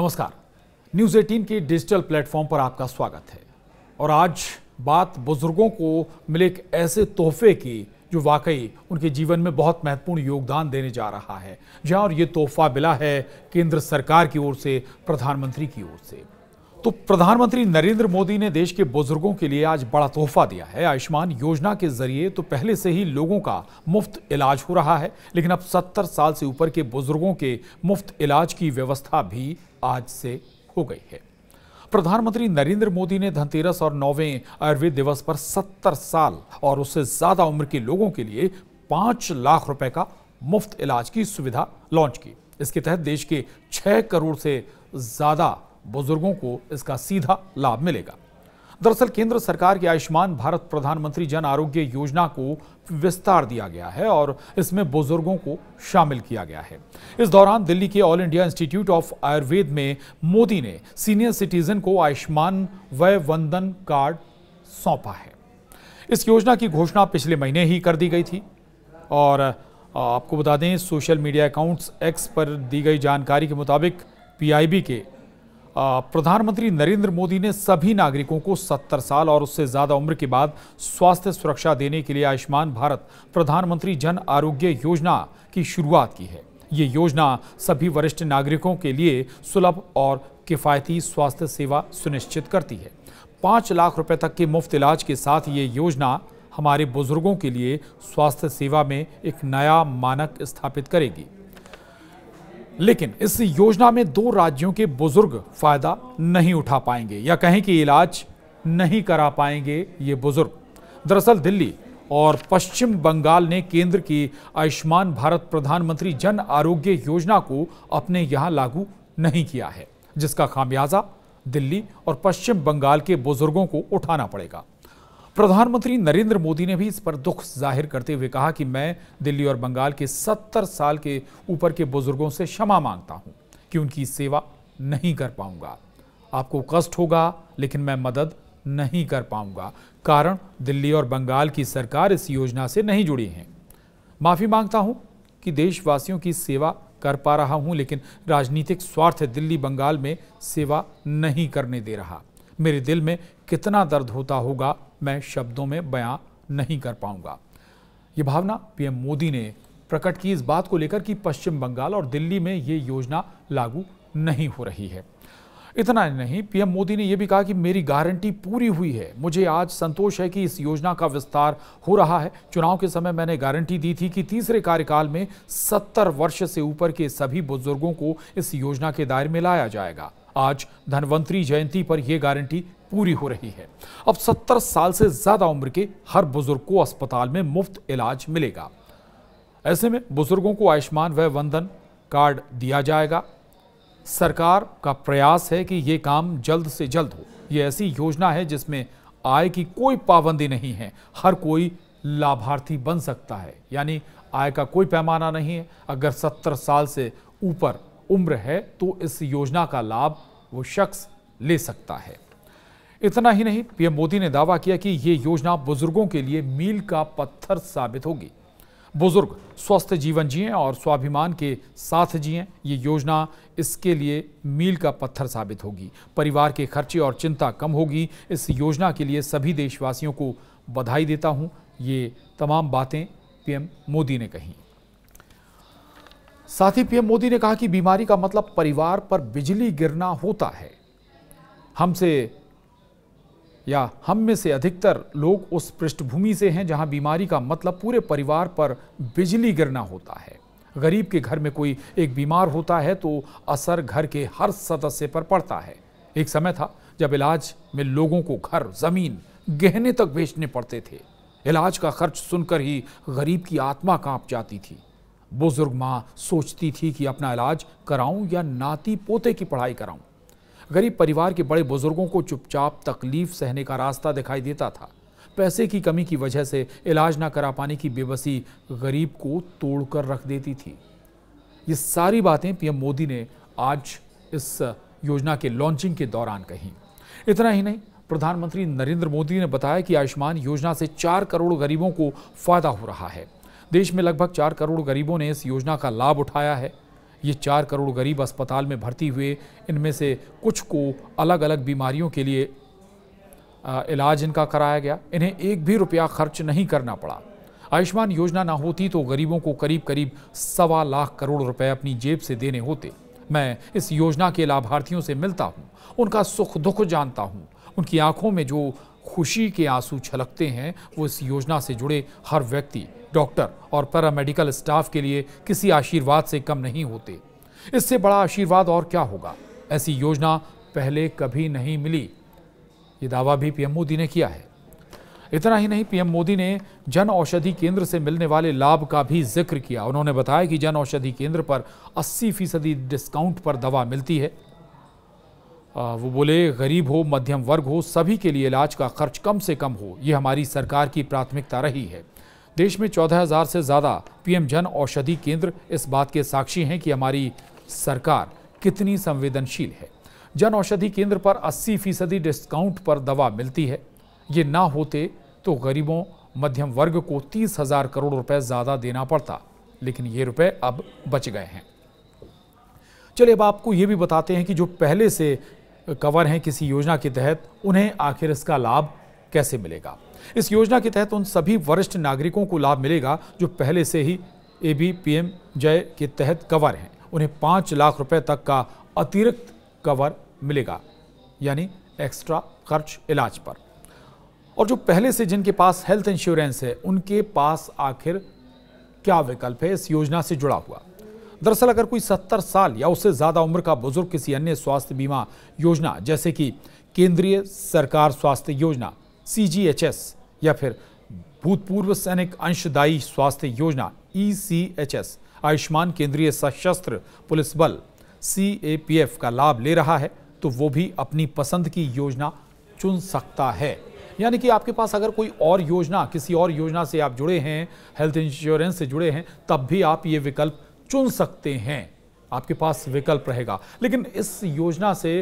नमस्कार न्यूज 18 के digital platform पर आपका स्वागत है और आज बात बुजुर्गों को मिले एक ऐसे तोहफे की जो वाकई उनके जीवन में बहुत महत्वपूर्ण योगदान देने जा रहा है जहां और ये तोहफा मिला है केंद्र सरकार की ओर से प्रधानमंत्री की ओर से तो प्रधानमंत्री नरेंद्र मोदी ने देश के बुजुर्गों के लिए आज बड़ा तोहफा दिया है आयुष्मान योजना के जरिए तो पहले से ही लोगों का मुफ्त इलाज हो रहा है लेकिन अब 70 साल से ऊपर के बुजुर्गों के मुफ्त इलाज की व्यवस्था भी आज से हो गई है प्रधानमंत्री नरेंद्र मोदी ने धनतेरस और नौवें आयुर्वेद दिवस पर सत्तर साल और उससे ज्यादा उम्र के लोगों के लिए पांच लाख रुपए का मुफ्त इलाज की सुविधा लॉन्च की इसके तहत देश के छह करोड़ से ज्यादा बुजुर्गों को इसका सीधा लाभ मिलेगा दरअसल केंद्र सरकार की आयुष्मान भारत प्रधानमंत्री जन आरोग्य योजना को विस्तार दिया गया है और इसमें बुजुर्गों को शामिल किया गया है इस दौरान दिल्ली के All India Institute of Ayurveda में मोदी ने सीनियर सिटीजन को आयुष्मान वय वंदन कार्ड सौंपा है इस योजना की घोषणा पिछले महीने ही कर दी गई थी और आपको बता दें सोशल मीडिया अकाउंट्स एक्स पर दी गई जानकारी के मुताबिक पीआईबी के प्रधानमंत्री नरेंद्र मोदी ने सभी नागरिकों को 70 साल और उससे ज़्यादा उम्र के बाद स्वास्थ्य सुरक्षा देने के लिए आयुष्मान भारत प्रधानमंत्री जन आरोग्य योजना की शुरुआत की है ये योजना सभी वरिष्ठ नागरिकों के लिए सुलभ और किफ़ायती स्वास्थ्य सेवा सुनिश्चित करती है पाँच लाख रुपए तक के मुफ्त इलाज के साथ ये योजना हमारे बुजुर्गों के लिए स्वास्थ्य सेवा में एक नया मानक स्थापित करेगी लेकिन इस योजना में दो राज्यों के बुजुर्ग फायदा नहीं उठा पाएंगे या कहें कि इलाज नहीं करा पाएंगे ये बुजुर्ग दरअसल दिल्ली और पश्चिम बंगाल ने केंद्र की आयुष्मान भारत प्रधानमंत्री जन आरोग्य योजना को अपने यहां लागू नहीं किया है जिसका खामियाजा दिल्ली और पश्चिम बंगाल के बुजुर्गों को उठाना पड़ेगा प्रधानमंत्री नरेंद्र मोदी ने भी इस पर दुख जाहिर करते हुए कहा कि मैं दिल्ली और बंगाल के 70 साल के ऊपर के बुजुर्गों से क्षमा मांगता हूं कि उनकी सेवा नहीं कर पाऊंगा आपको कष्ट होगा लेकिन मैं मदद नहीं कर पाऊंगा कारण दिल्ली और बंगाल की सरकार इस योजना से नहीं जुड़ी है माफी मांगता हूं कि देशवासियों की सेवा कर पा रहा हूं लेकिन राजनीतिक स्वार्थ दिल्ली बंगाल में सेवा नहीं करने दे रहा मेरे दिल में कितना दर्द होता होगा मैं शब्दों में बयां नहीं कर पाऊंगा ये भावना पीएम मोदी ने प्रकट की इस बात को लेकर कि पश्चिम बंगाल और दिल्ली में ये योजना लागू नहीं हो रही है इतना नहीं पीएम मोदी ने यह भी कहा कि मेरी गारंटी पूरी हुई है मुझे आज संतोष है कि इस योजना का विस्तार हो रहा है चुनाव के समय मैंने गारंटी दी थी कि तीसरे कार्यकाल में 70 वर्ष से ऊपर के सभी बुजुर्गों को इस योजना के दायरे में लाया जाएगा आज धनवंतरी जयंती पर यह गारंटी पूरी हो रही है अब 70 साल से ज़्यादा उम्र के हर बुजुर्ग को अस्पताल में मुफ्त इलाज मिलेगा ऐसे में बुजुर्गों को आयुष्मान व वंदन कार्ड दिया जाएगा सरकार का प्रयास है कि ये काम जल्द से जल्द हो ये ऐसी योजना है जिसमें आय की कोई पाबंदी नहीं है हर कोई लाभार्थी बन सकता है यानी आय का कोई पैमाना नहीं है अगर 70 साल से ऊपर उम्र है तो इस योजना का लाभ वो शख्स ले सकता है इतना ही नहीं पीएम मोदी ने दावा किया कि ये योजना बुजुर्गों के लिए मील का पत्थर साबित होगी बुजुर्ग स्वस्थ जीवन जिए और स्वाभिमान के साथ जिए ये योजना इसके लिए मील का पत्थर साबित होगी परिवार के खर्चे और चिंता कम होगी इस योजना के लिए सभी देशवासियों को बधाई देता हूं ये तमाम बातें पीएम मोदी ने कही साथ ही पीएम मोदी ने कहा कि बीमारी का मतलब परिवार पर बिजली गिरना होता है हमसे या हम में से अधिकतर लोग उस पृष्ठभूमि से हैं जहां बीमारी का मतलब पूरे परिवार पर बिजली गिरना होता है गरीब के घर में कोई एक बीमार होता है तो असर घर के हर सदस्य पर पड़ता है एक समय था जब इलाज में लोगों को घर जमीन गहने तक बेचने पड़ते थे इलाज का खर्च सुनकर ही गरीब की आत्मा कांप जाती थी बुजुर्ग माँ सोचती थी कि अपना इलाज कराऊं या नाती पोते की पढ़ाई कराऊं गरीब परिवार के बड़े बुजुर्गों को चुपचाप तकलीफ सहने का रास्ता दिखाई देता था पैसे की कमी की वजह से इलाज ना करा पाने की बेबसी गरीब को तोड़कर रख देती थी ये सारी बातें पीएम मोदी ने आज इस योजना के लॉन्चिंग के दौरान कही इतना ही नहीं प्रधानमंत्री नरेंद्र मोदी ने बताया कि आयुष्मान योजना से चार करोड़ गरीबों को फायदा हो रहा है देश में लगभग चार करोड़ गरीबों ने इस योजना का लाभ उठाया है ये चार करोड़ गरीब अस्पताल में भर्ती हुए इनमें से कुछ को अलग अलग बीमारियों के लिए इलाज इनका कराया गया इन्हें एक भी रुपया खर्च नहीं करना पड़ा आयुष्मान योजना ना होती तो गरीबों को करीब करीब सवा लाख करोड़ रुपए अपनी जेब से देने होते मैं इस योजना के लाभार्थियों से मिलता हूँ उनका सुख दुख जानता हूँ उनकी आंखों में जो खुशी के आंसू छलकते हैं वो इस योजना से जुड़े हर व्यक्ति डॉक्टर और पैरामेडिकल स्टाफ के लिए किसी आशीर्वाद से कम नहीं होते इससे बड़ा आशीर्वाद और क्या होगा ऐसी योजना पहले कभी नहीं मिली ये दावा भी पीएम मोदी ने किया है इतना ही नहीं पीएम मोदी ने जन औषधि केंद्र से मिलने वाले लाभ का भी जिक्र किया उन्होंने बताया कि जन औषधि केंद्र पर 80 फीसदी डिस्काउंट पर दवा मिलती है वो बोले गरीब हो मध्यम वर्ग हो सभी के लिए इलाज का खर्च कम से कम हो ये हमारी सरकार की प्राथमिकता रही है देश में 14,000 से ज़्यादा पीएम जन औषधि केंद्र इस बात के साक्षी हैं कि हमारी सरकार कितनी संवेदनशील है जन औषधि केंद्र पर 80 फीसदी डिस्काउंट पर दवा मिलती है ये ना होते तो गरीबों मध्यम वर्ग को तीस हजार करोड़ रुपए ज़्यादा देना पड़ता लेकिन ये रुपए अब बच गए हैं चलिए अब आपको ये भी बताते हैं कि जो पहले से कवर हैं किसी योजना के तहत उन्हें आखिर इसका लाभ कैसे मिलेगा इस योजना के तहत उन सभी वरिष्ठ नागरिकों को लाभ मिलेगा जो पहले से ही A B P M JAY के तहत कवर हैं उन्हें पाँच लाख रुपए तक का अतिरिक्त कवर मिलेगा यानी एक्स्ट्रा खर्च इलाज पर और जो पहले से जिनके पास हेल्थ इंश्योरेंस है उनके पास आखिर क्या विकल्प है इस योजना से जुड़ा हुआ दरअसल अगर कोई सत्तर साल या उससे ज़्यादा उम्र का बुजुर्ग किसी अन्य स्वास्थ्य बीमा योजना जैसे कि केंद्रीय सरकार स्वास्थ्य योजना सी या फिर भूतपूर्व सैनिक अंशदायी स्वास्थ्य योजना ई e आयुष्मान केंद्रीय सशस्त्र पुलिस बल सी का लाभ ले रहा है तो वो भी अपनी पसंद की योजना चुन सकता है यानी कि आपके पास अगर कोई और योजना किसी और योजना से आप जुड़े हैं हेल्थ इंश्योरेंस से जुड़े हैं तब भी आप ये विकल्प चुन सकते हैं आपके पास विकल्प रहेगा लेकिन इस योजना से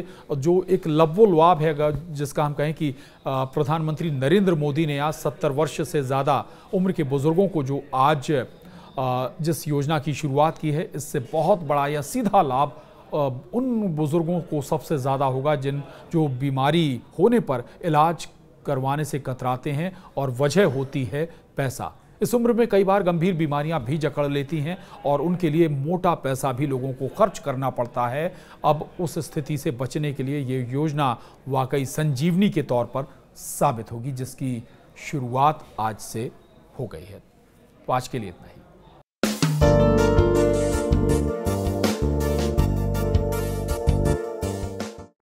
जो एक लब्वो लुआब है जिसका हम कहें कि प्रधानमंत्री नरेंद्र मोदी ने आज सत्तर वर्ष से ज़्यादा उम्र के बुज़ुर्गों को जो आज जिस योजना की शुरुआत की है इससे बहुत बड़ा या सीधा लाभ उन बुज़ुर्गों को सबसे ज़्यादा होगा जिन जो बीमारी होने पर इलाज करवाने से कतराते हैं और वजह होती है पैसा इस उम्र में कई बार गंभीर बीमारियां भी जकड़ लेती हैं और उनके लिए मोटा पैसा भी लोगों को खर्च करना पड़ता है अब उस स्थिति से बचने के लिए ये योजना वाकई संजीवनी के तौर पर साबित होगी जिसकी शुरुआत आज से हो गई है तो आज के लिए इतना ही